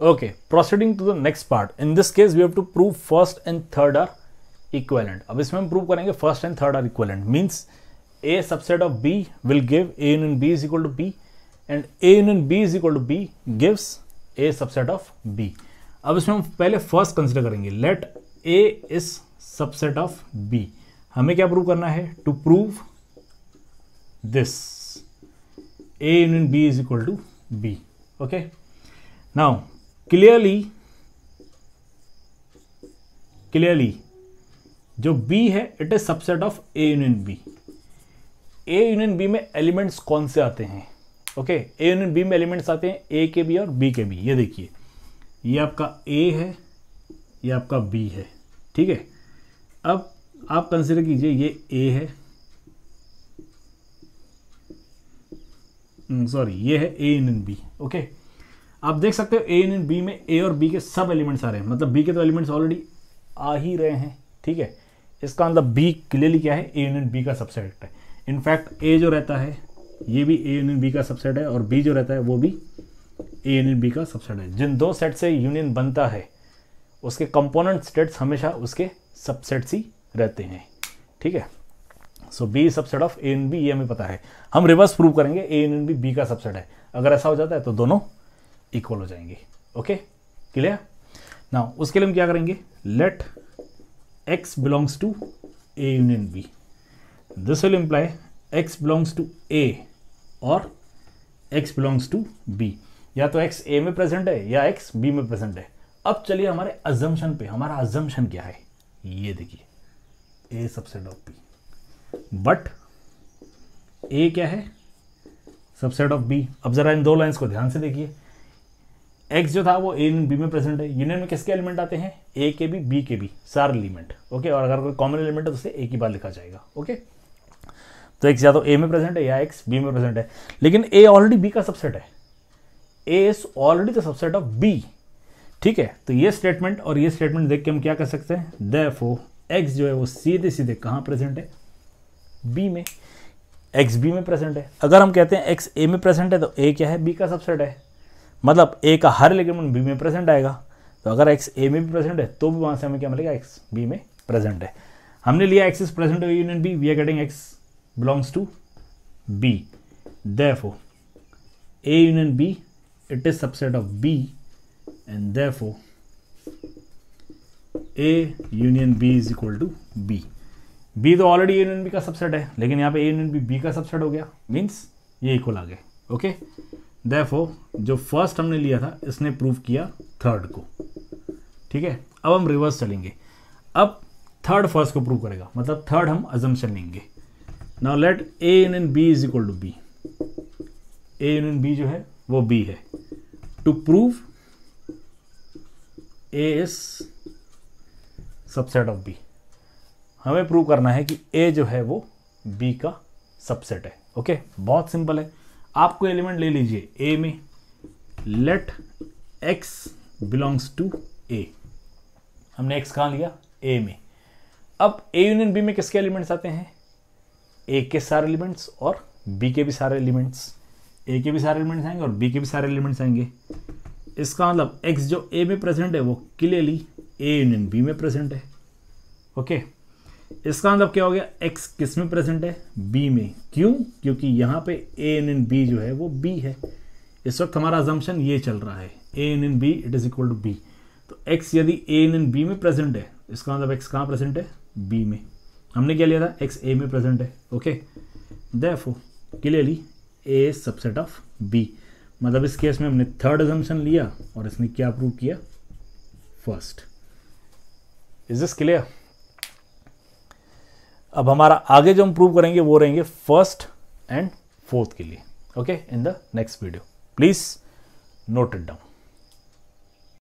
Okay, proceeding to the next part. In this case, we have to prove first and third are equivalent. ab isme hum prove karenge first and third are equivalent. Means A subset of B will give A union B is equal to B and A union B is equal to B gives A subset of B. ab isme hum pehle first consider karenge Let A is subset of B. hame kya prove karna hai To prove this. A union B is equal to B. Okay. Now clearly clearly जो B है it is subset of A union B A union B में elements कौन से आते हैं okay A union B में elements आते हैं ए के बी और बी के बी ये देखिए ये आपका ए है ये आपका बी है ठीक है अब आप कंसिडर कीजिए ये ए है सॉरी हम्म, ये है ए यूनियन बी ओके आप देख सकते हो ए यूनियन बी में ए और बी के सब एलिमेंट्स आ रहे हैं मतलब बी के तो एलिमेंट्स ऑलरेडी आ ही रहे हैं ठीक है इसका मतलब बी क्लियरली क्या है ए यूनियन बी का सबसेट है इनफैक्ट ए जो रहता है ये भी ए यूनियन बी का सबसेट है और बी जो रहता है वो भी ए यूनियन बी का सबसेट है जिन दो सेट से यूनियन बनता है उसके कंपोनेंट सेट्स हमेशा उसके सबसेट्स ही रहते हैं ठीक है so B subset of A N B ये हमें पता है हम रिवर्स प्रूव करेंगे ए एन बी बी का सबसेट है अगर ऐसा हो जाता है तो दोनों इक्वल हो जाएंगे ओके क्लियर नाउ उसके लिए हम क्या करेंगे let x belongs to A union B this will imply X belongs to A और एक्स बिलोंग्स टू बी या तो एक्स ए में प्रेजेंट है या एक्स बी में प्रेजेंट है अब चलिए हमारे अजम्पन पे हमारा अजम्पन क्या है ये देखिए A subset of B but A क्या है सबसेट ऑफ बी अब जरा इन दो लाइंस को ध्यान से देखिए एक्स जो था वो ए यूनियन बी में प्रेजेंट है यूनियन में किसके एलिमेंट आते हैं ए के बी बी के बी सारे एलिमेंट ओके और अगर कोई कॉमन एलिमेंट है तो उसे एक ही बार लिखा जाएगा ओके तो एक्स या तो ए में प्रेजेंट है या एक्स बी में प्रेजेंट है लेकिन ए ऑलरेडी बी का सबसेट है A is already the subset of B ठीक है तो ये स्टेटमेंट और ये स्टेटमेंट देख के हम क्या कर सकते हैं द एक्स जो है वो सीधे सीधे कहाँ प्रेजेंट है बी में एक्स बी में प्रेजेंट है अगर हम कहते हैं एक्स ए में प्रेजेंट है तो ए क्या है बी का सबसेट है मतलब ए का हर इलेक्ट्रॉन बी में प्रेजेंट आएगा तो अगर एक्स ए में भी प्रेजेंट है तो भी वहां से हमें क्या मिलेगा एक्स बी में प्रेजेंट है हमने लिया x is present union B we are getting x belongs to B therefore a union B it is subset of B and therefore A union B is equal to B B तो already union B का subset है लेकिन यहाँ पे A union B B का subset हो गया means ये इक्वल आ गए ओके देफो जो फर्स्ट हमने लिया था इसने प्रूव किया थर्ड को ठीक है अब हम रिवर्स चलेंगे अब थर्ड फर्स्ट को प्रूव करेगा मतलब थर्ड हम अजम्पन लेंगे now let A N B is equal to B A N B जो है वो बी है to prove A is subset of B हमें प्रूव करना है कि ए जो है वो बी का सबसेट है ओके बहुत सिंपल है आपको एलिमेंट ले लीजिए ए में let x belongs to A हमने एक्स कहा लिया ए में अब ए यूनियन बी में किसके एलिमेंट्स आते हैं ए के सारे एलिमेंट्स और बी के भी सारे एलिमेंट्स ए के भी सारे एलिमेंट्स आएंगे और बी के भी सारे एलिमेंट्स आएंगे इसका मतलब एक्स जो ए में प्रेजेंट है वो क्लियरली ए यूनियन बी में प्रेजेंट है ओके okay. इसका मतलब क्या हो गया एक्स किस में प्रेजेंट है बी में क्यों क्योंकि यहां पे ए यूनियन बी जो है वो बी है इस वक्त हमारा अजम्पन ये चल रहा है A N N B it is equal to B तो एक्स यदि ए एन एन बी में प्रेजेंट है इसका मतलब एक्स कहाँ प्रेजेंट है बी में हमने क्या लिया था एक्स ए में प्रेजेंट है okay therefore clearly A subset of B मतलब इस केस में हमने थर्ड एजम्पन लिया और इसने क्या प्रूव किया फर्स्ट इज दिस क्लियर अब हमारा आगे जो हम प्रूव करेंगे वो रहेंगे फर्स्ट एंड फोर्थ के लिए okay in the next video Please note it down.